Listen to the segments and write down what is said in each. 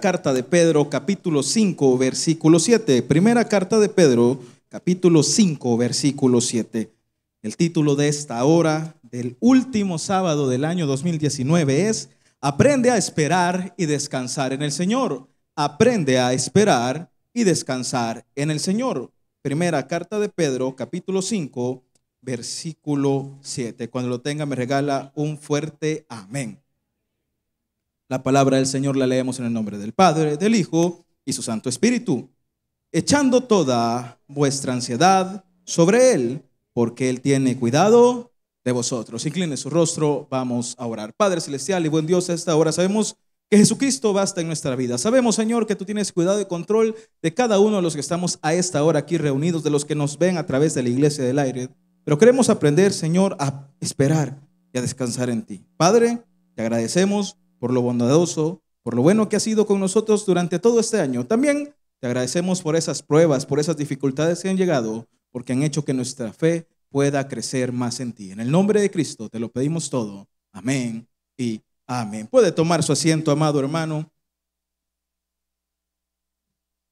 carta de Pedro, capítulo 5, versículo 7. Primera carta de Pedro, capítulo 5, versículo 7. El título de esta hora, del último sábado del año 2019, es Aprende a esperar y descansar en el Señor. Aprende a esperar y descansar en el Señor. Primera carta de Pedro, capítulo 5, versículo 7. Cuando lo tenga, me regala un fuerte amén. La palabra del Señor la leemos en el nombre del Padre, del Hijo y su Santo Espíritu, echando toda vuestra ansiedad sobre Él, porque Él tiene cuidado de vosotros. Incline su rostro, vamos a orar. Padre Celestial y buen Dios, a esta hora sabemos que Jesucristo basta en nuestra vida. Sabemos, Señor, que tú tienes cuidado y control de cada uno de los que estamos a esta hora aquí reunidos, de los que nos ven a través de la iglesia del aire. Pero queremos aprender, Señor, a esperar y a descansar en ti. Padre, te agradecemos por lo bondadoso, por lo bueno que ha sido con nosotros durante todo este año. También te agradecemos por esas pruebas, por esas dificultades que han llegado, porque han hecho que nuestra fe pueda crecer más en ti. En el nombre de Cristo te lo pedimos todo. Amén y amén. Puede tomar su asiento, amado hermano.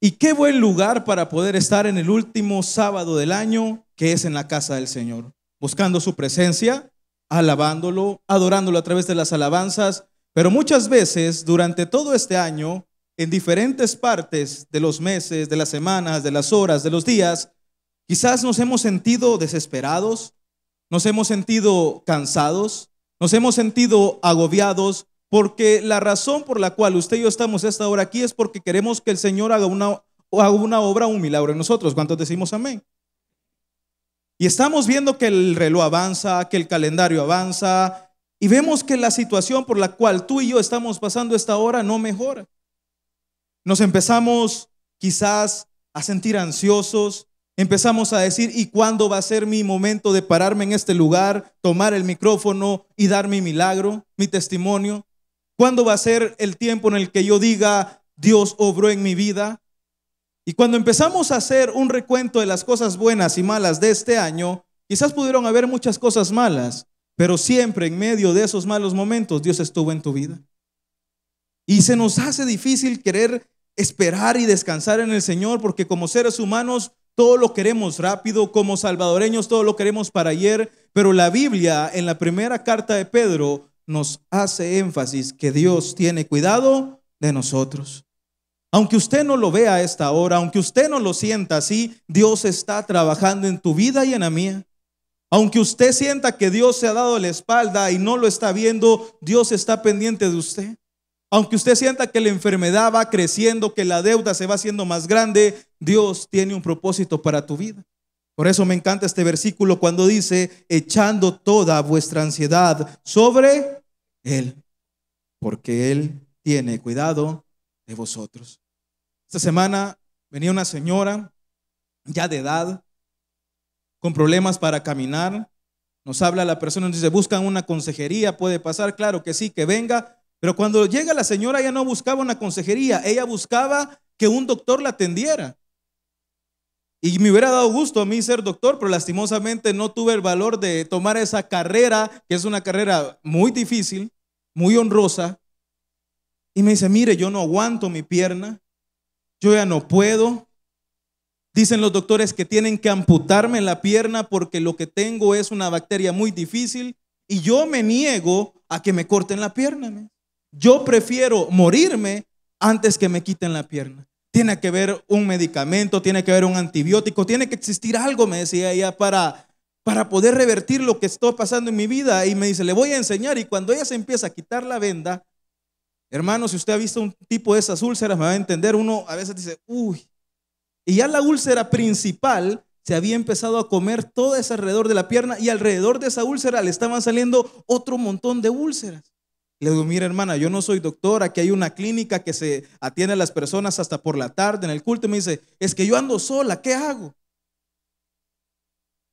Y qué buen lugar para poder estar en el último sábado del año, que es en la casa del Señor, buscando su presencia, alabándolo, adorándolo a través de las alabanzas, pero muchas veces durante todo este año, en diferentes partes de los meses, de las semanas, de las horas, de los días, quizás nos hemos sentido desesperados, nos hemos sentido cansados, nos hemos sentido agobiados, porque la razón por la cual usted y yo estamos esta hora aquí es porque queremos que el Señor haga una, haga una obra, un milagro en nosotros. ¿Cuántos decimos amén? Y estamos viendo que el reloj avanza, que el calendario avanza, y vemos que la situación por la cual tú y yo estamos pasando esta hora no mejora. Nos empezamos quizás a sentir ansiosos, empezamos a decir, ¿y cuándo va a ser mi momento de pararme en este lugar, tomar el micrófono y dar mi milagro, mi testimonio? ¿Cuándo va a ser el tiempo en el que yo diga, Dios obró en mi vida? Y cuando empezamos a hacer un recuento de las cosas buenas y malas de este año, quizás pudieron haber muchas cosas malas, pero siempre en medio de esos malos momentos Dios estuvo en tu vida. Y se nos hace difícil querer esperar y descansar en el Señor porque como seres humanos todo lo queremos rápido, como salvadoreños todo lo queremos para ayer, pero la Biblia en la primera carta de Pedro nos hace énfasis que Dios tiene cuidado de nosotros. Aunque usted no lo vea a esta hora, aunque usted no lo sienta así, Dios está trabajando en tu vida y en la mía. Aunque usted sienta que Dios se ha dado la espalda y no lo está viendo, Dios está pendiente de usted. Aunque usted sienta que la enfermedad va creciendo, que la deuda se va haciendo más grande, Dios tiene un propósito para tu vida. Por eso me encanta este versículo cuando dice, echando toda vuestra ansiedad sobre Él, porque Él tiene cuidado de vosotros. Esta semana venía una señora ya de edad, con problemas para caminar. Nos habla la persona, nos dice, buscan una consejería, puede pasar, claro que sí, que venga. Pero cuando llega la señora, ella no buscaba una consejería, ella buscaba que un doctor la atendiera. Y me hubiera dado gusto a mí ser doctor, pero lastimosamente no tuve el valor de tomar esa carrera, que es una carrera muy difícil, muy honrosa. Y me dice, mire, yo no aguanto mi pierna, yo ya no puedo, Dicen los doctores que tienen que amputarme la pierna porque lo que tengo es una bacteria muy difícil y yo me niego a que me corten la pierna. Yo prefiero morirme antes que me quiten la pierna. Tiene que haber un medicamento, tiene que haber un antibiótico, tiene que existir algo, me decía ella, para, para poder revertir lo que está pasando en mi vida. Y me dice, le voy a enseñar. Y cuando ella se empieza a quitar la venda, hermano, si usted ha visto un tipo de esas úlceras, me va a entender, uno a veces dice, uy, y ya la úlcera principal se había empezado a comer todo ese alrededor de la pierna y alrededor de esa úlcera le estaban saliendo otro montón de úlceras. Le digo, mira hermana, yo no soy doctora, aquí hay una clínica que se atiende a las personas hasta por la tarde en el culto. Y me dice, es que yo ando sola, ¿qué hago?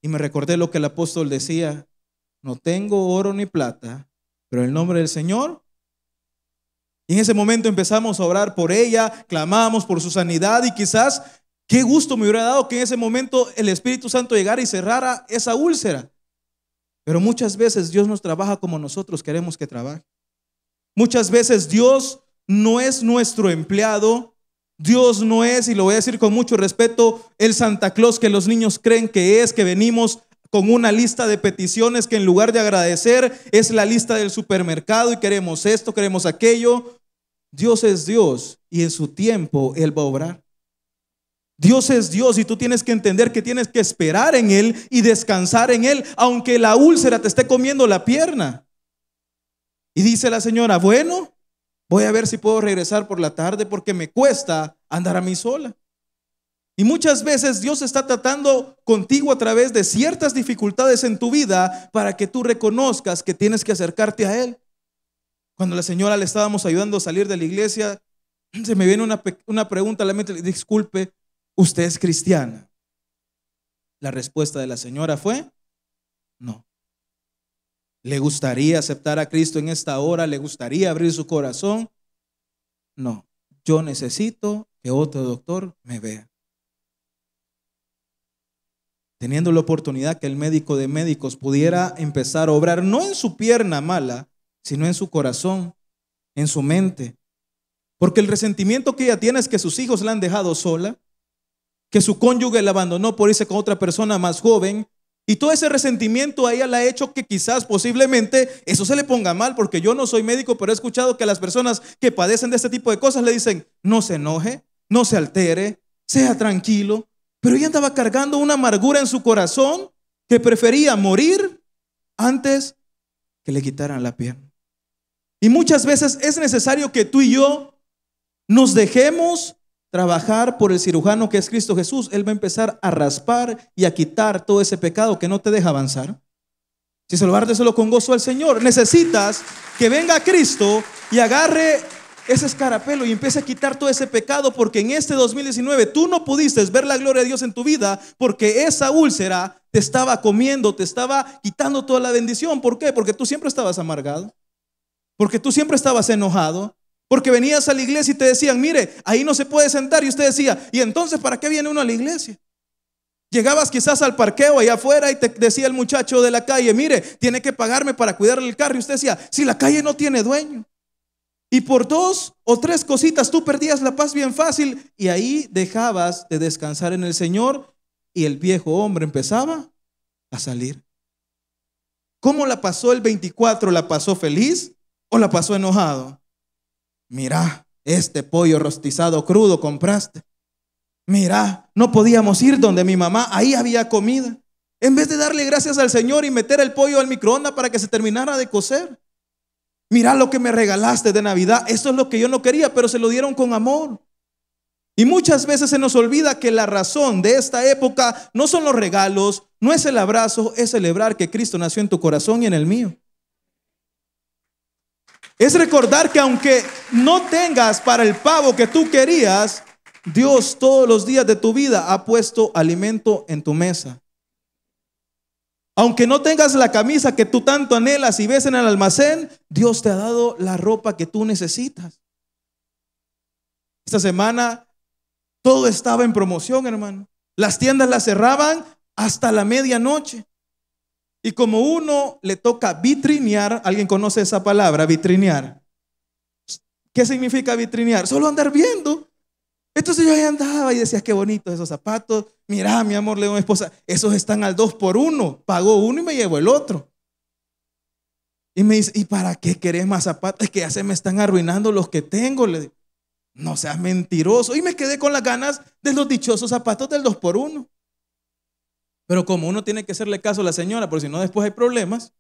Y me recordé lo que el apóstol decía, no tengo oro ni plata, pero el nombre del Señor. Y en ese momento empezamos a orar por ella, clamamos por su sanidad y quizás Qué gusto me hubiera dado que en ese momento el Espíritu Santo llegara y cerrara esa úlcera. Pero muchas veces Dios nos trabaja como nosotros queremos que trabaje. Muchas veces Dios no es nuestro empleado. Dios no es, y lo voy a decir con mucho respeto, el Santa Claus que los niños creen que es, que venimos con una lista de peticiones que en lugar de agradecer es la lista del supermercado y queremos esto, queremos aquello. Dios es Dios y en su tiempo Él va a obrar. Dios es Dios y tú tienes que entender que tienes que esperar en Él y descansar en Él, aunque la úlcera te esté comiendo la pierna. Y dice la señora, bueno, voy a ver si puedo regresar por la tarde porque me cuesta andar a mí sola. Y muchas veces Dios está tratando contigo a través de ciertas dificultades en tu vida para que tú reconozcas que tienes que acercarte a Él. Cuando la señora le estábamos ayudando a salir de la iglesia, se me viene una, pregunta a la mente, disculpe, ¿usted es cristiana? La respuesta de la señora fue, no. ¿Le gustaría aceptar a Cristo en esta hora? ¿Le gustaría abrir su corazón? No, yo necesito que otro doctor me vea. Teniendo la oportunidad que el médico de médicos pudiera empezar a obrar, no en su pierna mala, sino en su corazón, en su mente. Porque el resentimiento que ella tiene es que sus hijos la han dejado sola, que su cónyuge la abandonó por irse con otra persona más joven. Y todo ese resentimiento a ella la ha hecho que quizás, posiblemente, eso se le ponga mal, porque yo no soy médico, pero he escuchado que a las personas que padecen de este tipo de cosas le dicen, no se enoje, no se altere, sea tranquilo. Pero ella andaba cargando una amargura en su corazón que prefería morir antes que le quitaran la piel. Y muchas veces es necesario que tú y yo nos dejemos trabajar por el cirujano que es Cristo Jesús, Él va a empezar a raspar y a quitar todo ese pecado que no te deja avanzar. Si solo con gozo al Señor, necesitas que venga Cristo y agarre ese escarapelo y empiece a quitar todo ese pecado, porque en este 2019 tú no pudiste ver la gloria de Dios en tu vida, porque esa úlcera te estaba comiendo, te estaba quitando toda la bendición. ¿Por qué? Porque tú siempre estabas amargado, porque tú siempre estabas enojado, porque venías a la iglesia y te decían, mire, ahí no se puede sentar. Y usted decía, ¿y entonces para qué viene uno a la iglesia? Llegabas quizás al parqueo allá afuera y te decía el muchacho de la calle, mire, tiene que pagarme para cuidarle el carro. Y usted decía, si la calle no tiene dueño. Y por dos o tres cositas tú perdías la paz bien fácil y ahí dejabas de descansar en el Señor y el viejo hombre empezaba a salir. ¿Cómo la pasó el 24? ¿La pasó feliz o la pasó enojado? Mira este pollo rostizado crudo compraste. mira no podíamos ir donde mi mamá, ahí había comida. En vez de darle gracias al Señor y meter el pollo al microondas para que se terminara de cocer. Mira lo que me regalaste de Navidad, esto es lo que yo no quería, pero se lo dieron con amor. Y muchas veces se nos olvida que la razón de esta época no son los regalos, no es el abrazo, es celebrar que Cristo nació en tu corazón y en el mío es recordar que aunque no tengas para el pavo que tú querías, Dios todos los días de tu vida ha puesto alimento en tu mesa. Aunque no tengas la camisa que tú tanto anhelas y ves en el almacén, Dios te ha dado la ropa que tú necesitas. Esta semana todo estaba en promoción, hermano. Las tiendas las cerraban hasta la medianoche. Y como uno le toca vitrinear, ¿alguien conoce esa palabra, vitrinear? ¿Qué significa vitrinear? Solo andar viendo. Entonces yo ahí andaba y decía, qué bonitos esos zapatos. Mira, mi amor, le doy a mi esposa, esos están al dos por uno. Pagó uno y me llevo el otro. Y me dice, ¿y para qué querés más zapatos? Es que ya se me están arruinando los que tengo. Le no seas mentiroso. Y me quedé con las ganas de los dichosos zapatos del dos por uno. Pero como uno tiene que hacerle caso a la señora, porque si no después hay problemas,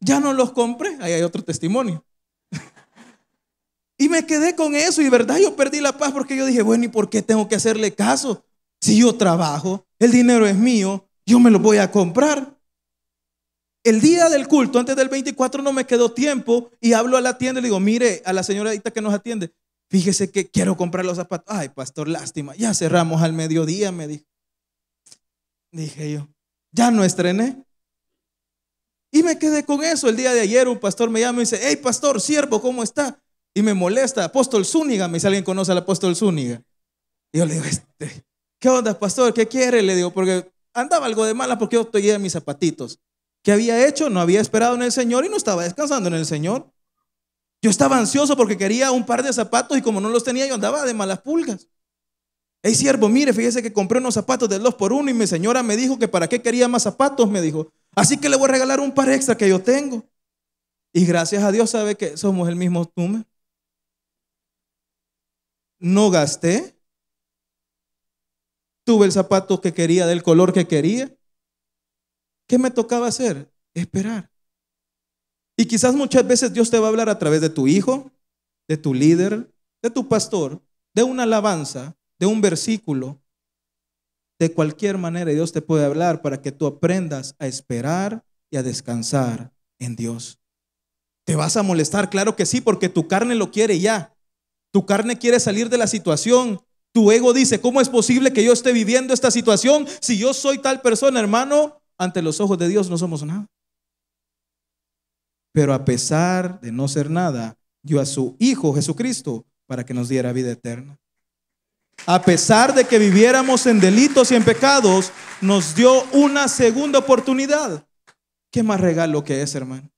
ya no los compré. Ahí hay otro testimonio. y me quedé con eso y verdad yo perdí la paz porque yo dije, bueno, ¿y por qué tengo que hacerle caso? Si yo trabajo, el dinero es mío, yo me lo voy a comprar. El día del culto, antes del 24, no me quedó tiempo y hablo a la tienda y le digo, mire, a la señorita que nos atiende, fíjese que quiero comprar los zapatos. Ay, pastor, lástima, ya cerramos al mediodía, me dijo. Dije yo, ya no estrené. Y me quedé con eso. El día de ayer un pastor me llama y dice, hey pastor, siervo, ¿cómo está? Y me molesta, apóstol Zúñiga, me dice, ¿alguien conoce al apóstol Zúñiga? Y yo le digo, este, ¿qué onda, pastor? ¿Qué quiere? Le digo, porque andaba algo de mala porque yo estoy mis zapatitos. ¿Qué había hecho? No había esperado en el Señor y no estaba descansando en el Señor. Yo estaba ansioso porque quería un par de zapatos y como no los tenía yo andaba de malas pulgas. Hey, siervo, mire, fíjese que compré unos zapatos de dos por uno y mi señora me dijo que para qué quería más zapatos, me dijo. Así que le voy a regalar un par extra que yo tengo. Y gracias a Dios sabe que somos el mismo túme No gasté. Tuve el zapato que quería, del color que quería. ¿Qué me tocaba hacer? Esperar. Y quizás muchas veces Dios te va a hablar a través de tu hijo, de tu líder, de tu pastor, de una alabanza, de un versículo, de cualquier manera Dios te puede hablar para que tú aprendas a esperar y a descansar en Dios. ¿Te vas a molestar? Claro que sí, porque tu carne lo quiere ya. Tu carne quiere salir de la situación. Tu ego dice, ¿cómo es posible que yo esté viviendo esta situación si yo soy tal persona, hermano? Ante los ojos de Dios no somos nada. Pero a pesar de no ser nada, dio a su Hijo Jesucristo para que nos diera vida eterna a pesar de que viviéramos en delitos y en pecados, nos dio una segunda oportunidad. ¿Qué más regalo que es, hermano?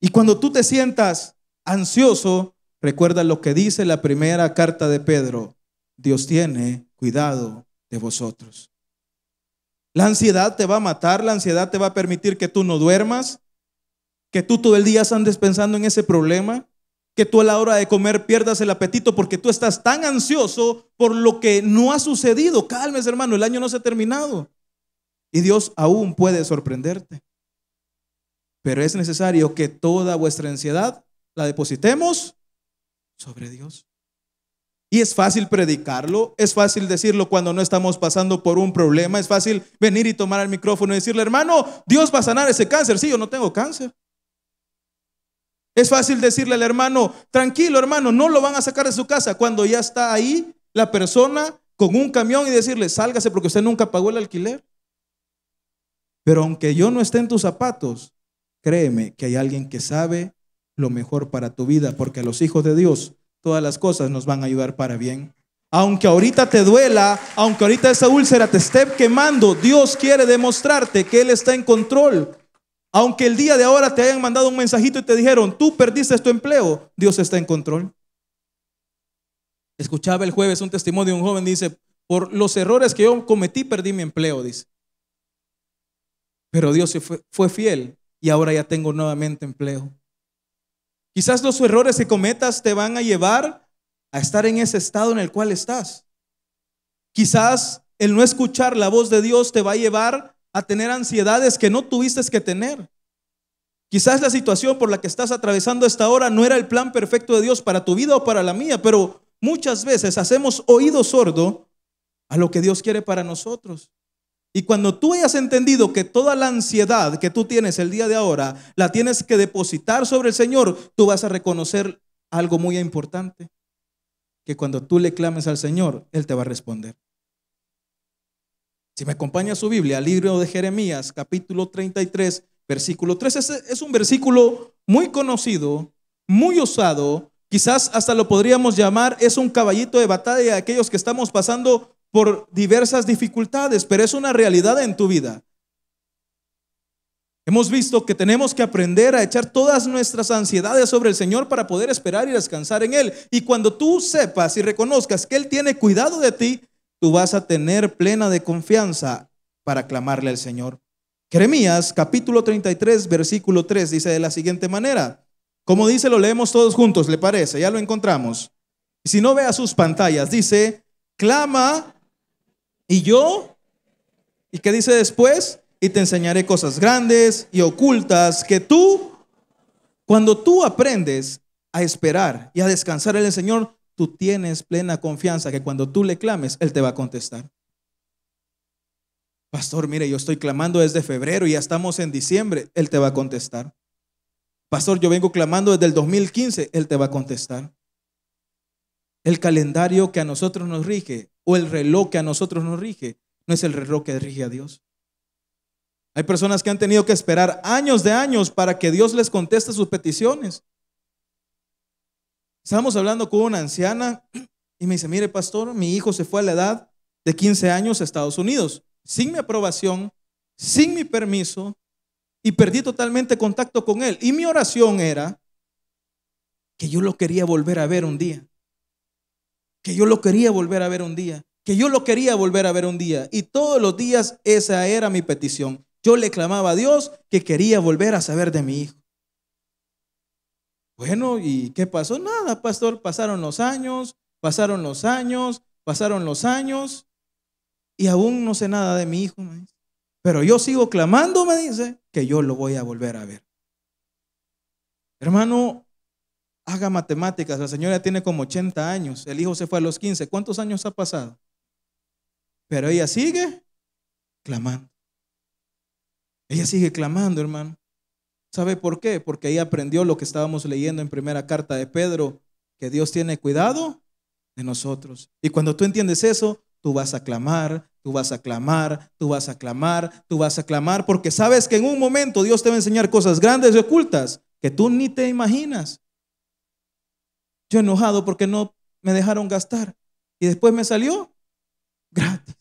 Y cuando tú te sientas ansioso, recuerda lo que dice la primera carta de Pedro. Dios tiene cuidado de vosotros. La ansiedad te va a matar, la ansiedad te va a permitir que tú no duermas, que tú todo el día andes pensando en ese problema, que tú a la hora de comer pierdas el apetito porque tú estás tan ansioso por lo que no ha sucedido. Calmes, hermano, el año no se ha terminado. Y Dios aún puede sorprenderte. Pero es necesario que toda vuestra ansiedad la depositemos sobre Dios. Y es fácil predicarlo, es fácil decirlo cuando no estamos pasando por un problema, es fácil venir y tomar el micrófono y decirle, hermano, Dios va a sanar ese cáncer. Sí, yo no tengo cáncer. Es fácil decirle al hermano, tranquilo hermano, no lo van a sacar de su casa cuando ya está ahí la persona con un camión y decirle, sálgase porque usted nunca pagó el alquiler. Pero aunque yo no esté en tus zapatos, créeme que hay alguien que sabe lo mejor para tu vida, porque a los hijos de Dios todas las cosas nos van a ayudar para bien. Aunque ahorita te duela, aunque ahorita esa úlcera te esté quemando, Dios quiere demostrarte que Él está en control aunque el día de ahora te hayan mandado un mensajito y te dijeron, tú perdiste tu empleo, Dios está en control. Escuchaba el jueves un testimonio de un joven, dice, por los errores que yo cometí, perdí mi empleo, dice. Pero Dios fue, fue fiel y ahora ya tengo nuevamente empleo. Quizás los errores que cometas te van a llevar a estar en ese estado en el cual estás. Quizás el no escuchar la voz de Dios te va a llevar a tener ansiedades que no tuviste que tener. Quizás la situación por la que estás atravesando esta hora no era el plan perfecto de Dios para tu vida o para la mía, pero muchas veces hacemos oído sordo a lo que Dios quiere para nosotros. Y cuando tú hayas entendido que toda la ansiedad que tú tienes el día de ahora la tienes que depositar sobre el Señor, tú vas a reconocer algo muy importante, que cuando tú le clames al Señor, Él te va a responder. Si me acompaña su Biblia, libro de Jeremías, capítulo 33, versículo 3, es, es un versículo muy conocido, muy usado, quizás hasta lo podríamos llamar, es un caballito de batalla de aquellos que estamos pasando por diversas dificultades, pero es una realidad en tu vida. Hemos visto que tenemos que aprender a echar todas nuestras ansiedades sobre el Señor para poder esperar y descansar en Él. Y cuando tú sepas y reconozcas que Él tiene cuidado de ti, tú vas a tener plena de confianza para clamarle al Señor. Jeremías capítulo 33, versículo 3 dice de la siguiente manera. Como dice, lo leemos todos juntos, ¿le parece? Ya lo encontramos. Si no vea sus pantallas, dice, clama y yo. ¿Y qué dice después? Y te enseñaré cosas grandes y ocultas que tú, cuando tú aprendes a esperar y a descansar en el Señor, tú tienes plena confianza que cuando tú le clames, Él te va a contestar. Pastor, mire, yo estoy clamando desde febrero y ya estamos en diciembre, Él te va a contestar. Pastor, yo vengo clamando desde el 2015, Él te va a contestar. El calendario que a nosotros nos rige o el reloj que a nosotros nos rige no es el reloj que rige a Dios. Hay personas que han tenido que esperar años de años para que Dios les conteste sus peticiones. Estábamos hablando con una anciana y me dice, mire pastor, mi hijo se fue a la edad de 15 años a Estados Unidos, sin mi aprobación, sin mi permiso, y perdí totalmente contacto con él. Y mi oración era que yo lo quería volver a ver un día, que yo lo quería volver a ver un día, que yo lo quería volver a ver un día. Y todos los días esa era mi petición. Yo le clamaba a Dios que quería volver a saber de mi hijo. Bueno, ¿y qué pasó? Nada, pastor, pasaron los años, pasaron los años, pasaron los años y aún no sé nada de mi hijo, Pero yo sigo clamando, me dice, que yo lo voy a volver a ver. Hermano, haga matemáticas, la señora tiene como 80 años, el hijo se fue a los 15, ¿cuántos años ha pasado? Pero ella sigue clamando. Ella sigue clamando, hermano. ¿Sabe por qué? Porque ahí aprendió lo que estábamos leyendo en primera carta de Pedro, que Dios tiene cuidado de nosotros. Y cuando tú entiendes eso, tú vas a clamar, tú vas a clamar, tú vas a clamar, tú vas a clamar, porque sabes que en un momento Dios te va a enseñar cosas grandes y ocultas que tú ni te imaginas. Yo enojado porque no me dejaron gastar y después me salió gratis.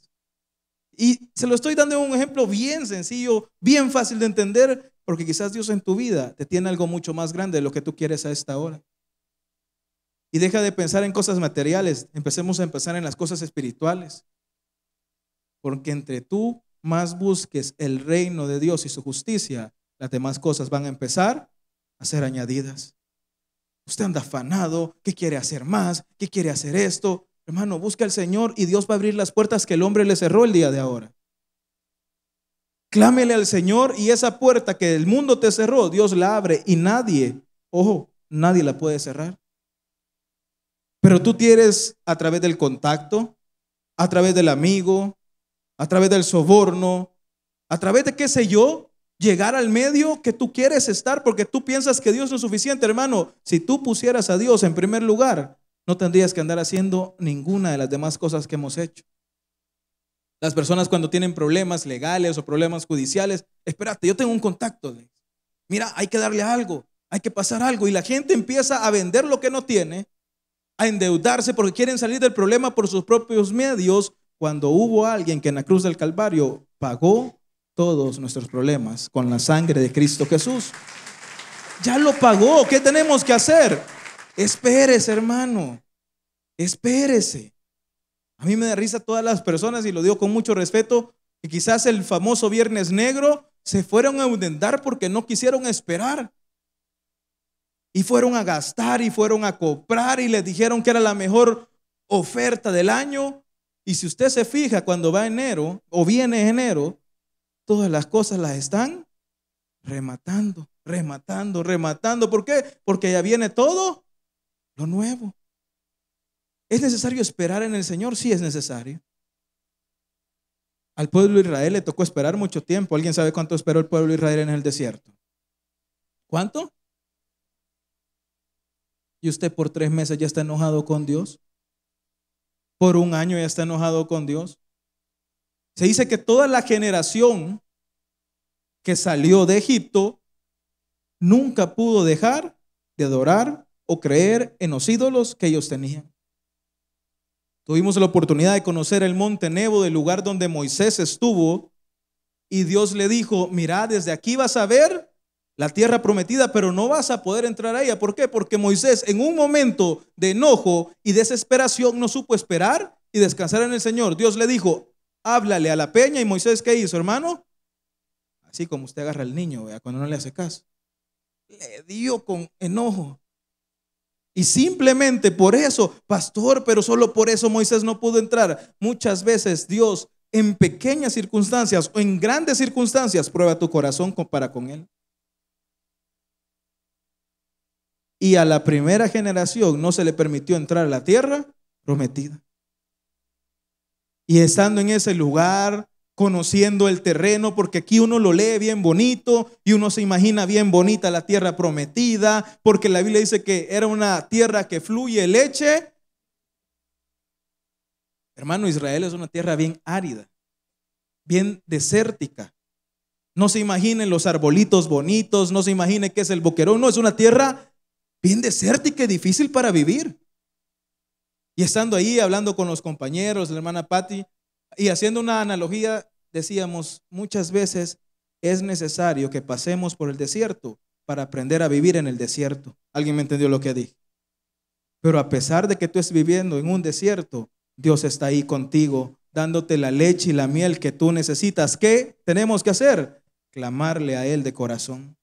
Y se lo estoy dando un ejemplo bien sencillo, bien fácil de entender, porque quizás Dios en tu vida te tiene algo mucho más grande de lo que tú quieres a esta hora. Y deja de pensar en cosas materiales, empecemos a empezar en las cosas espirituales. Porque entre tú más busques el reino de Dios y su justicia, las demás cosas van a empezar a ser añadidas. Usted anda afanado, ¿qué quiere hacer más? ¿Qué quiere hacer esto? Hermano, busca al Señor y Dios va a abrir las puertas que el hombre le cerró el día de ahora. Clámele al Señor y esa puerta que el mundo te cerró, Dios la abre y nadie, ojo, nadie la puede cerrar. Pero tú tienes a través del contacto, a través del amigo, a través del soborno, a través de qué sé yo, llegar al medio que tú quieres estar porque tú piensas que Dios no es suficiente, hermano. Si tú pusieras a Dios en primer lugar, no tendrías que andar haciendo ninguna de las demás cosas que hemos hecho. Las personas cuando tienen problemas legales o problemas judiciales, espérate, yo tengo un contacto. Mira, hay que darle algo, hay que pasar algo. Y la gente empieza a vender lo que no tiene, a endeudarse porque quieren salir del problema por sus propios medios, cuando hubo alguien que en la cruz del Calvario pagó todos nuestros problemas con la sangre de Cristo Jesús. Ya lo pagó, ¿qué tenemos que hacer? Espérese, hermano, espérese. A mí me da risa todas las personas, y lo digo con mucho respeto, que quizás el famoso Viernes Negro se fueron a porque no quisieron esperar. Y fueron a gastar y fueron a comprar y les dijeron que era la mejor oferta del año. Y si usted se fija, cuando va enero o viene enero, todas las cosas las están rematando, rematando, rematando. ¿Por qué? Porque ya viene todo lo nuevo. ¿Es necesario esperar en el Señor? Sí es necesario. Al pueblo de Israel le tocó esperar mucho tiempo. ¿Alguien sabe cuánto esperó el pueblo de Israel en el desierto? ¿Cuánto? ¿Y usted por tres meses ya está enojado con Dios? ¿Por un año ya está enojado con Dios? Se dice que toda la generación que salió de Egipto nunca pudo dejar de adorar o creer en los ídolos que ellos tenían. Tuvimos la oportunidad de conocer el monte Nebo, del lugar donde Moisés estuvo, y Dios le dijo, mira, desde aquí vas a ver la tierra prometida, pero no vas a poder entrar a ella. ¿Por qué? Porque Moisés en un momento de enojo y desesperación no supo esperar y descansar en el Señor. Dios le dijo, háblale a la peña y Moisés, ¿qué hizo, hermano? Así como usted agarra al niño, cuando no le hace caso. Le dio con enojo. Y simplemente por eso, pastor, pero solo por eso Moisés no pudo entrar. Muchas veces Dios en pequeñas circunstancias o en grandes circunstancias prueba tu corazón para con Él. Y a la primera generación no se le permitió entrar a la tierra prometida. Y estando en ese lugar, conociendo el terreno, porque aquí uno lo lee bien bonito y uno se imagina bien bonita la tierra prometida, porque la Biblia dice que era una tierra que fluye leche. Hermano, Israel es una tierra bien árida, bien desértica. No se imaginen los arbolitos bonitos, no se imaginen que es el boquerón, no, es una tierra bien desértica y difícil para vivir. Y estando ahí hablando con los compañeros, la hermana Patty y haciendo una analogía, decíamos, muchas veces es necesario que pasemos por el desierto para aprender a vivir en el desierto. ¿Alguien me entendió lo que dije? Pero a pesar de que tú estés viviendo en un desierto, Dios está ahí contigo, dándote la leche y la miel que tú necesitas. ¿Qué tenemos que hacer? Clamarle a Él de corazón.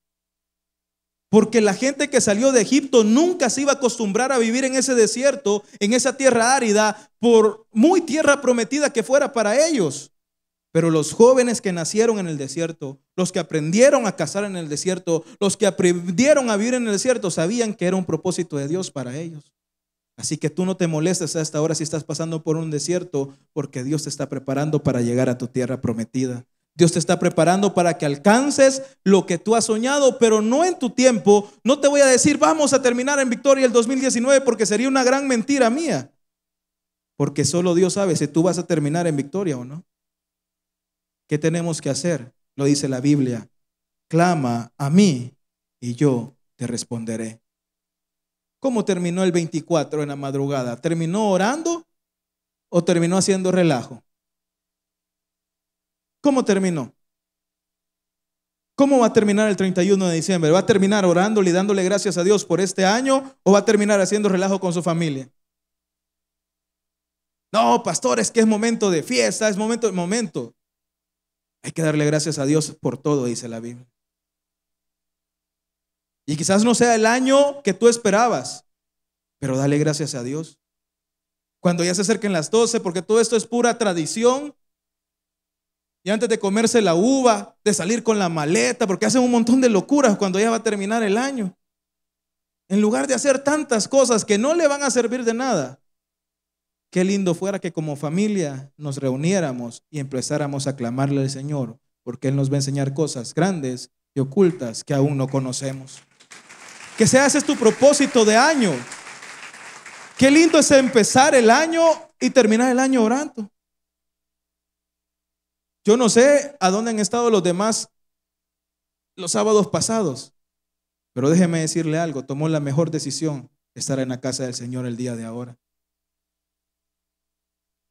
Porque la gente que salió de Egipto nunca se iba a acostumbrar a vivir en ese desierto, en esa tierra árida, por muy tierra prometida que fuera para ellos. Pero los jóvenes que nacieron en el desierto, los que aprendieron a cazar en el desierto, los que aprendieron a vivir en el desierto, sabían que era un propósito de Dios para ellos. Así que tú no te molestes esta hora si estás pasando por un desierto, porque Dios te está preparando para llegar a tu tierra prometida. Dios te está preparando para que alcances lo que tú has soñado, pero no en tu tiempo. No te voy a decir, vamos a terminar en victoria el 2019 porque sería una gran mentira mía. Porque solo Dios sabe si tú vas a terminar en victoria o no. ¿Qué tenemos que hacer? Lo dice la Biblia. Clama a mí y yo te responderé. ¿Cómo terminó el 24 en la madrugada? ¿Terminó orando o terminó haciendo relajo? ¿Cómo terminó? ¿Cómo va a terminar el 31 de diciembre? ¿Va a terminar orándole y dándole gracias a Dios por este año o va a terminar haciendo relajo con su familia? No, pastores, que es momento de fiesta, es momento, momento. Hay que darle gracias a Dios por todo, dice la Biblia. Y quizás no sea el año que tú esperabas, pero dale gracias a Dios. Cuando ya se acerquen las 12, porque todo esto es pura tradición y antes de comerse la uva, de salir con la maleta, porque hacen un montón de locuras cuando ya va a terminar el año. En lugar de hacer tantas cosas que no le van a servir de nada, qué lindo fuera que como familia nos reuniéramos y empezáramos a clamarle al Señor, porque Él nos va a enseñar cosas grandes y ocultas que aún no conocemos. Que se hace tu propósito de año. Qué lindo es empezar el año y terminar el año orando. Yo no sé a dónde han estado los demás los sábados pasados, pero déjeme decirle algo, tomó la mejor decisión, estar en la casa del Señor el día de ahora.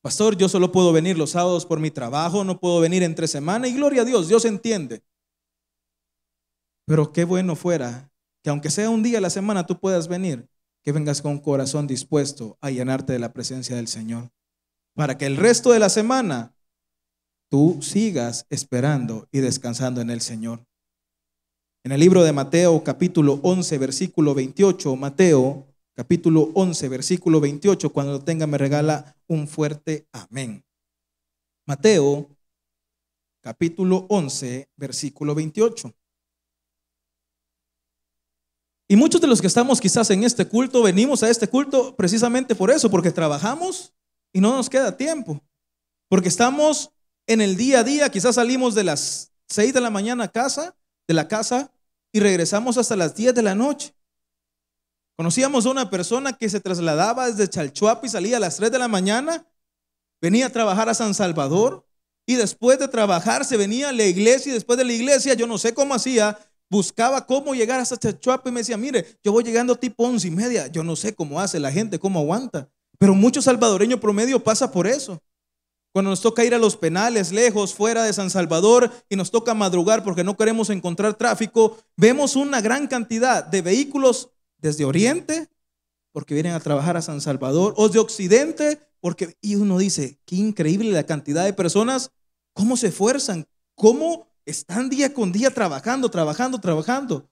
Pastor, yo solo puedo venir los sábados por mi trabajo, no puedo venir entre semana y gloria a Dios, Dios entiende. Pero qué bueno fuera que aunque sea un día a la semana tú puedas venir, que vengas con corazón dispuesto a llenarte de la presencia del Señor, para que el resto de la semana tú sigas esperando y descansando en el Señor. En el libro de Mateo capítulo 11, versículo 28, Mateo capítulo 11, versículo 28, cuando lo tenga me regala un fuerte amén. Mateo capítulo 11, versículo 28. Y muchos de los que estamos quizás en este culto, venimos a este culto precisamente por eso, porque trabajamos y no nos queda tiempo, porque estamos en el día a día, quizás salimos de las 6 de la mañana a casa, de la casa, y regresamos hasta las 10 de la noche. Conocíamos a una persona que se trasladaba desde Chalchuapa y salía a las 3 de la mañana, venía a trabajar a San Salvador y después de trabajar se venía a la iglesia y después de la iglesia, yo no sé cómo hacía, buscaba cómo llegar hasta Chalchuapa y me decía, mire, yo voy llegando tipo once y media, yo no sé cómo hace la gente, cómo aguanta. Pero mucho salvadoreño promedio pasa por eso. Cuando nos toca ir a los penales, lejos, fuera de San Salvador, y nos toca madrugar porque no queremos encontrar tráfico, vemos una gran cantidad de vehículos desde Oriente, porque vienen a trabajar a San Salvador, o de Occidente, porque, y uno dice, qué increíble la cantidad de personas, cómo se esfuerzan, cómo están día con día trabajando, trabajando, trabajando.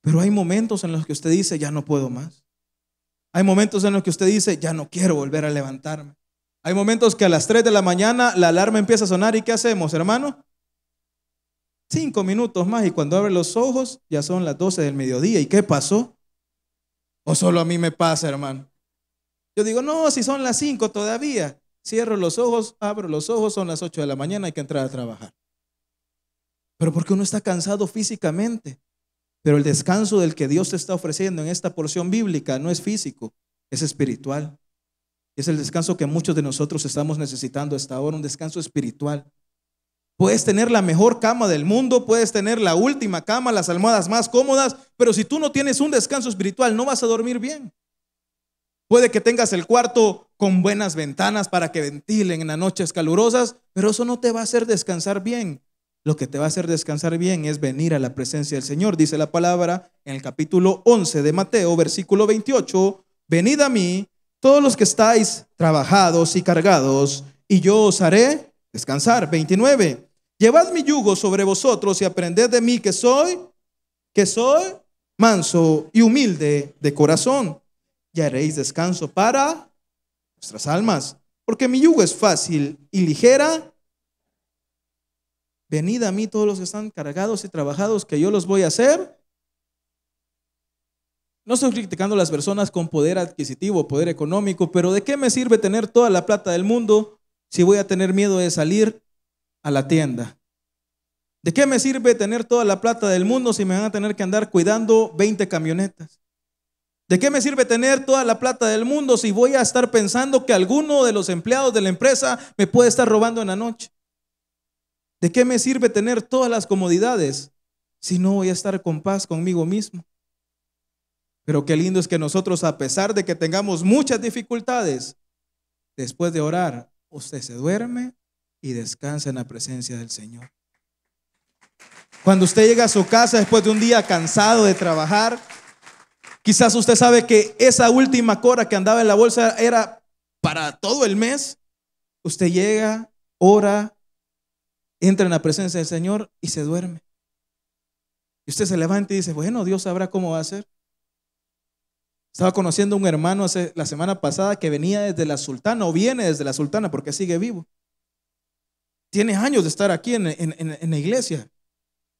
Pero hay momentos en los que usted dice, ya no puedo más. Hay momentos en los que usted dice, ya no quiero volver a levantarme. Hay momentos que a las 3 de la mañana la alarma empieza a sonar y ¿qué hacemos, hermano? Cinco minutos más y cuando abre los ojos ya son las 12 del mediodía. ¿Y qué pasó? ¿O solo a mí me pasa, hermano? Yo digo, no, si son las 5 todavía. Cierro los ojos, abro los ojos, son las 8 de la mañana, hay que entrar a trabajar. Pero porque uno está cansado físicamente. Pero el descanso del que Dios te está ofreciendo en esta porción bíblica no es físico, es espiritual. Es el descanso que muchos de nosotros estamos necesitando hasta ahora, un descanso espiritual. Puedes tener la mejor cama del mundo, puedes tener la última cama, las almohadas más cómodas, pero si tú no tienes un descanso espiritual, no vas a dormir bien. Puede que tengas el cuarto con buenas ventanas para que ventilen en las noches calurosas, pero eso no te va a hacer descansar bien. Lo que te va a hacer descansar bien es venir a la presencia del Señor, dice la palabra en el capítulo 11 de Mateo, versículo 28, venid a mí todos los que estáis trabajados y cargados, y yo os haré descansar. 29. Llevad mi yugo sobre vosotros y aprended de mí que soy, que soy manso y humilde de corazón. Y haréis descanso para vuestras almas, porque mi yugo es fácil y ligera. Venid a mí todos los que están cargados y trabajados, que yo los voy a hacer no estoy criticando a las personas con poder adquisitivo, poder económico, pero ¿de qué me sirve tener toda la plata del mundo si voy a tener miedo de salir a la tienda? ¿De qué me sirve tener toda la plata del mundo si me van a tener que andar cuidando 20 camionetas? ¿De qué me sirve tener toda la plata del mundo si voy a estar pensando que alguno de los empleados de la empresa me puede estar robando en la noche? ¿De qué me sirve tener todas las comodidades si no voy a estar con paz conmigo mismo? Pero qué lindo es que nosotros, a pesar de que tengamos muchas dificultades, después de orar, usted se duerme y descansa en la presencia del Señor. Cuando usted llega a su casa después de un día cansado de trabajar, quizás usted sabe que esa última cora que andaba en la bolsa era para todo el mes. Usted llega, ora, entra en la presencia del Señor y se duerme. Y usted se levanta y dice, bueno, Dios sabrá cómo va a ser. Estaba conociendo a un hermano hace, la semana pasada que venía desde la Sultana o viene desde la Sultana porque sigue vivo. Tiene años de estar aquí en, la iglesia.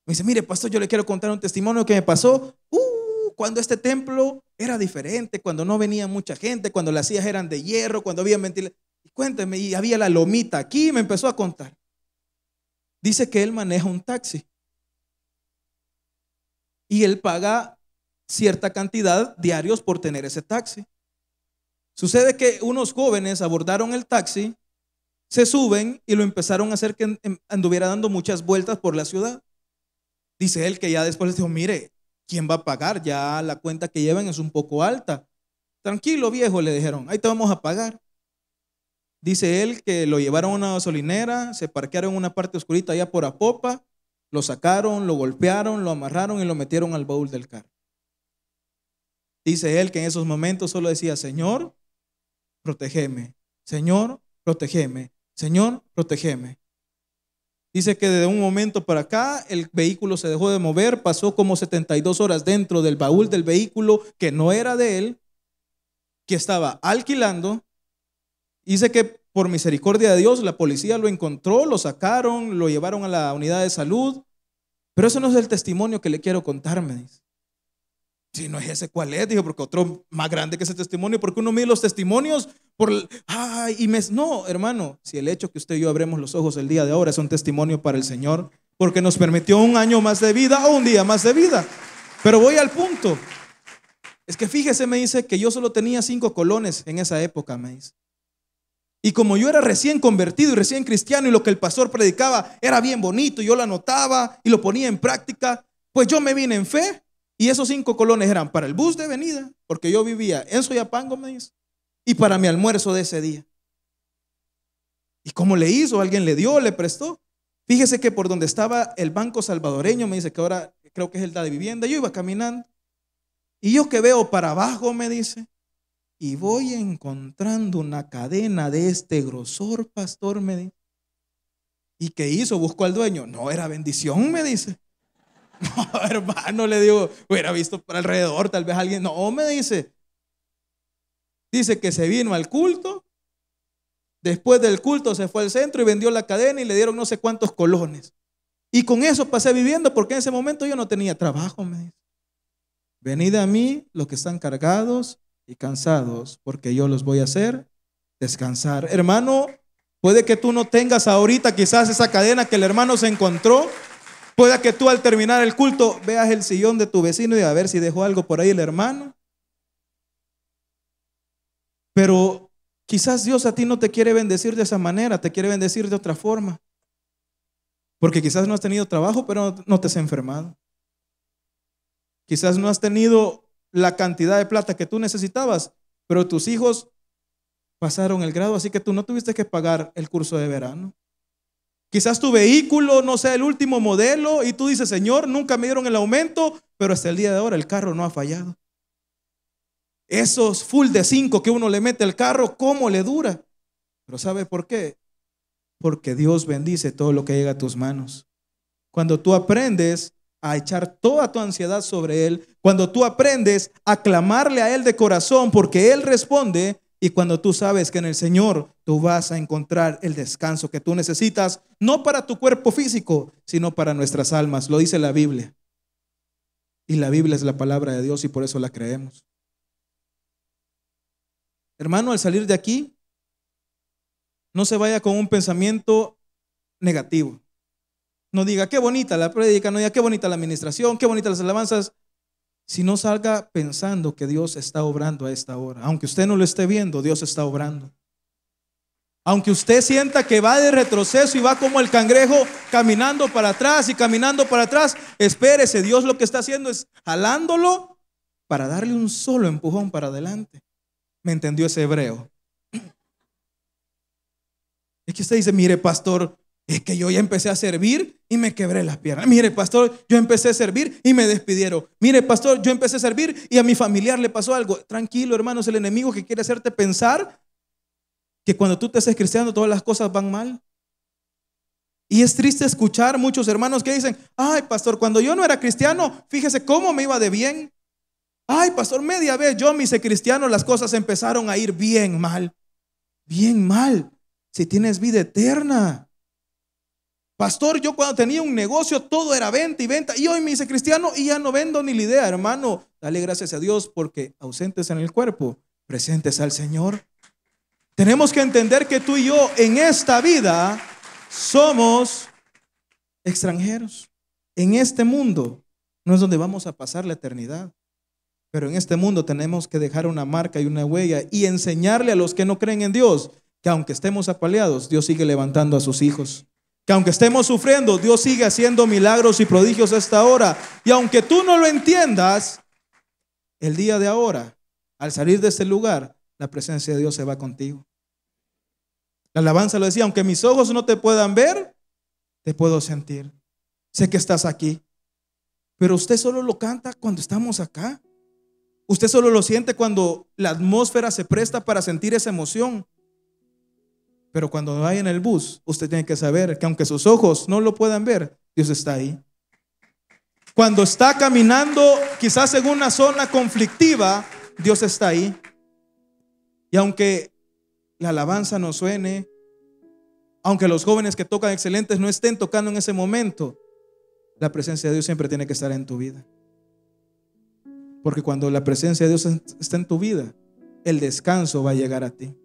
Me dice, mire, pastor, yo le quiero contar un testimonio que me pasó. Uh, cuando este templo era diferente, cuando no venía mucha gente, cuando las sillas eran de hierro, cuando había ventilación. cuénteme, y había la lomita aquí, y me empezó a contar. Dice que él maneja un taxi. Y él paga cierta cantidad diarios por tener ese taxi. Sucede que unos jóvenes abordaron el taxi, se suben y lo empezaron a hacer que em, anduviera dando muchas vueltas por la ciudad. Dice él que ya después les dijo, mire, ¿quién va a pagar? Ya la cuenta que llevan es un poco alta. Tranquilo viejo, le dijeron, ahí te vamos a pagar. Dice él que lo llevaron a una gasolinera, se parquearon en una parte oscurita allá por Apopa, lo sacaron, lo golpearon, lo amarraron y lo metieron al baúl del carro. Dice él que en esos momentos solo decía, Señor, protégeme, Señor, protégeme, Señor, protégeme. Dice que de un momento para acá el vehículo se dejó de mover, pasó como 72 horas dentro del baúl del vehículo que no era de él, que estaba alquilando. Dice que por misericordia de Dios la policía lo encontró, lo sacaron, lo llevaron a la unidad de salud. Pero eso no es el testimonio que le quiero contarme. Dice. Si no es ese cuál es, dijo, porque otro más grande que ese testimonio, porque uno mide los testimonios por... Ay, y me... No, hermano, si el hecho que usted y yo abremos los ojos el día de ahora es un testimonio para el Señor, porque nos permitió un año más de vida o un día más de vida. Pero voy al punto. Es que fíjese, me dice que yo solo tenía cinco colones en esa época, me dice. Y como yo era recién convertido y recién cristiano y lo que el pastor predicaba era bien bonito, y yo lo anotaba y lo ponía en práctica, pues yo me vine en fe y esos cinco colones eran para el bus de venida, porque yo vivía en Soyapango, me dice, y para mi almuerzo de ese día. ¿Y cómo le hizo? ¿Alguien le dio? ¿Le prestó? Fíjese que por donde estaba el banco salvadoreño, me dice que ahora creo que es el de vivienda, yo iba caminando. Y yo que veo para abajo, me dice, y voy encontrando una cadena de este grosor, pastor, me dice. ¿Y qué hizo? ¿Buscó al dueño? No, era bendición, me dice. No, hermano, le digo, hubiera visto por alrededor, tal vez alguien. No, me dice. Dice que se vino al culto. Después del culto se fue al centro y vendió la cadena y le dieron no sé cuántos colones. Y con eso pasé viviendo porque en ese momento yo no tenía trabajo, me dice. Venid a mí los que están cargados y cansados, porque yo los voy a hacer descansar. Hermano, puede que tú no tengas ahorita quizás esa cadena que el hermano se encontró, Puede que tú al terminar el culto veas el sillón de tu vecino y a ver si dejó algo por ahí el hermano. Pero quizás Dios a ti no te quiere bendecir de esa manera, te quiere bendecir de otra forma. Porque quizás no has tenido trabajo, pero no te has enfermado. Quizás no has tenido la cantidad de plata que tú necesitabas, pero tus hijos pasaron el grado, así que tú no tuviste que pagar el curso de verano. Quizás tu vehículo no sea el último modelo y tú dices, Señor, nunca me dieron el aumento, pero hasta el día de ahora el carro no ha fallado. Esos full de cinco que uno le mete al carro, ¿cómo le dura? Pero ¿sabe por qué? Porque Dios bendice todo lo que llega a tus manos. Cuando tú aprendes a echar toda tu ansiedad sobre Él, cuando tú aprendes a clamarle a Él de corazón porque Él responde, y cuando tú sabes que en el Señor tú vas a encontrar el descanso que tú necesitas, no para tu cuerpo físico, sino para nuestras almas. Lo dice la Biblia. Y la Biblia es la palabra de Dios y por eso la creemos. Hermano, al salir de aquí, no se vaya con un pensamiento negativo. No diga, qué bonita la prédica, no diga, qué bonita la administración, qué bonitas las alabanzas. Si no salga pensando que Dios está obrando a esta hora. Aunque usted no lo esté viendo, Dios está obrando. Aunque usted sienta que va de retroceso y va como el cangrejo caminando para atrás y caminando para atrás, espérese, Dios lo que está haciendo es jalándolo para darle un solo empujón para adelante. ¿Me entendió ese hebreo? Es que usted dice, mire, pastor, es que yo ya empecé a servir y me quebré las piernas. Mire, pastor, yo empecé a servir y me despidieron. Mire, pastor, yo empecé a servir y a mi familiar le pasó algo. Tranquilo, hermanos, el enemigo que quiere hacerte pensar que cuando tú te haces cristiano todas las cosas van mal. Y es triste escuchar muchos hermanos que dicen, ay, pastor, cuando yo no era cristiano, fíjese cómo me iba de bien. Ay, pastor, media vez yo me hice cristiano, las cosas empezaron a ir bien mal. Bien mal. Si tienes vida eterna. Pastor, yo cuando tenía un negocio todo era venta y venta. Y hoy me hice cristiano y ya no vendo ni la idea, hermano. Dale gracias a Dios porque ausentes en el cuerpo, presentes al Señor. Tenemos que entender que tú y yo en esta vida somos extranjeros. En este mundo no es donde vamos a pasar la eternidad. Pero en este mundo tenemos que dejar una marca y una huella y enseñarle a los que no creen en Dios que aunque estemos apaleados, Dios sigue levantando a sus hijos. Que aunque estemos sufriendo, Dios sigue haciendo milagros y prodigios hasta ahora. Y aunque tú no lo entiendas, el día de ahora, al salir de este lugar, la presencia de Dios se va contigo. La alabanza lo decía, aunque mis ojos no te puedan ver, te puedo sentir. Sé que estás aquí. Pero usted solo lo canta cuando estamos acá. Usted solo lo siente cuando la atmósfera se presta para sentir esa emoción. Pero cuando vaya en el bus, usted tiene que saber que aunque sus ojos no lo puedan ver, Dios está ahí. Cuando está caminando quizás en una zona conflictiva, Dios está ahí. Y aunque la alabanza no suene, aunque los jóvenes que tocan excelentes no estén tocando en ese momento, la presencia de Dios siempre tiene que estar en tu vida. Porque cuando la presencia de Dios está en tu vida, el descanso va a llegar a ti.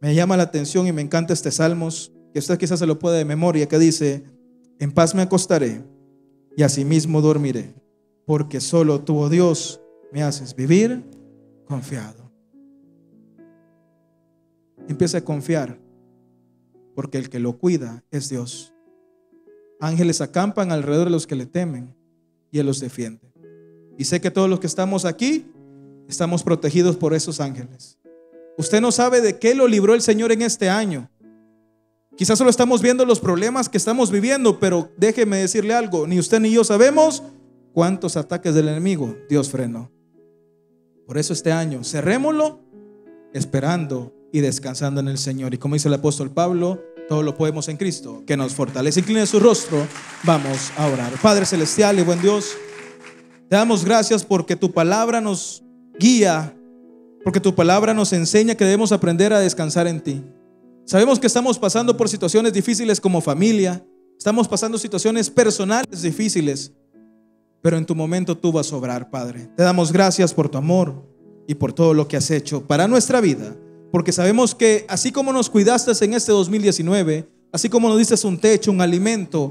Me llama la atención y me encanta este Salmos, que usted quizás se lo pueda de memoria, que dice, en paz me acostaré y asimismo dormiré, porque solo tú, oh Dios, me haces vivir confiado. Empieza a confiar, porque el que lo cuida es Dios. Ángeles acampan alrededor de los que le temen y Él los defiende. Y sé que todos los que estamos aquí estamos protegidos por esos ángeles. Usted no sabe de qué lo libró el Señor en este año. Quizás solo estamos viendo los problemas que estamos viviendo, pero déjeme decirle algo, ni usted ni yo sabemos cuántos ataques del enemigo Dios frenó. Por eso este año cerrémoslo esperando y descansando en el Señor. Y como dice el apóstol Pablo, todo lo podemos en Cristo que nos fortalece. Incline su rostro, vamos a orar. Padre celestial y buen Dios, te damos gracias porque tu palabra nos guía porque tu palabra nos enseña que debemos aprender a descansar en ti. Sabemos que estamos pasando por situaciones difíciles como familia, estamos pasando situaciones personales difíciles, pero en tu momento tú vas a obrar, Padre. Te damos gracias por tu amor y por todo lo que has hecho para nuestra vida, porque sabemos que así como nos cuidaste en este 2019, así como nos diste un techo, un alimento,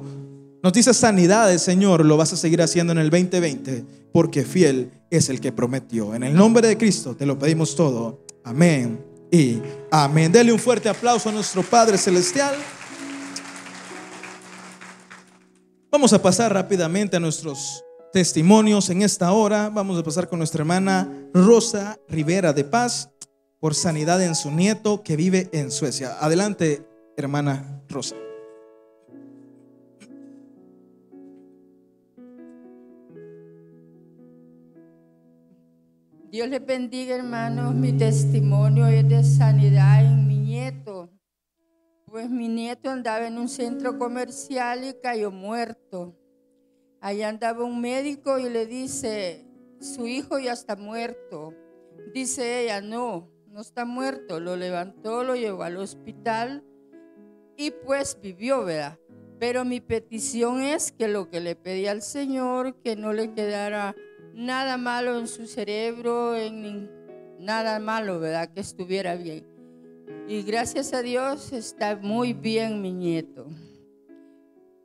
nos dice sanidades, Señor, lo vas a seguir haciendo en el 2020, porque fiel es el que prometió. En el nombre de Cristo te lo pedimos todo. Amén y amén. Dele un fuerte aplauso a nuestro Padre Celestial. Vamos a pasar rápidamente a nuestros testimonios en esta hora. Vamos a pasar con nuestra hermana Rosa Rivera de Paz por sanidad en su nieto que vive en Suecia. Adelante, hermana Rosa. Dios le bendiga, hermanos. Mi testimonio es de sanidad en mi nieto. Pues mi nieto andaba en un centro comercial y cayó muerto. Allá andaba un médico y le dice, su hijo ya está muerto. Dice ella, no, no está muerto. Lo levantó, lo llevó al hospital y pues vivió, ¿verdad? Pero mi petición es que lo que le pedí al Señor, que no le quedara nada malo en su cerebro, en nada malo, ¿verdad? Que estuviera bien. Y gracias a Dios está muy bien mi nieto.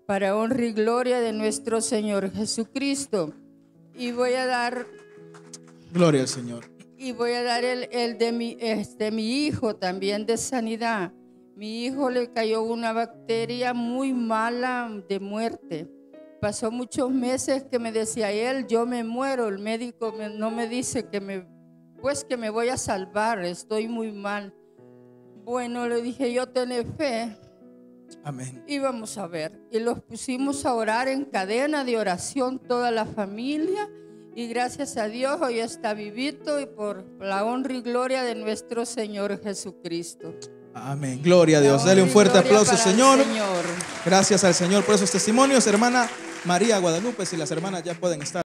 Para honra y gloria de nuestro Señor Jesucristo. Y voy a dar... Gloria al Señor. Y voy a dar el, de mi, este, mi hijo también de sanidad. Mi hijo le cayó una bacteria muy mala de muerte Pasó muchos meses que me decía él, yo me muero, el médico no me dice que me, pues que me voy a salvar, estoy muy mal. Bueno, le dije, yo tené fe. Amén. Y vamos a ver. Y los pusimos a orar en cadena de oración toda la familia. Y gracias a Dios hoy está vivito y por la honra y gloria de nuestro Señor Jesucristo. Amén. Gloria a Dios. dale un fuerte aplauso, Señor. Gracias al Señor por esos testimonios, hermana. María Guadalupe, si las hermanas ya pueden estar.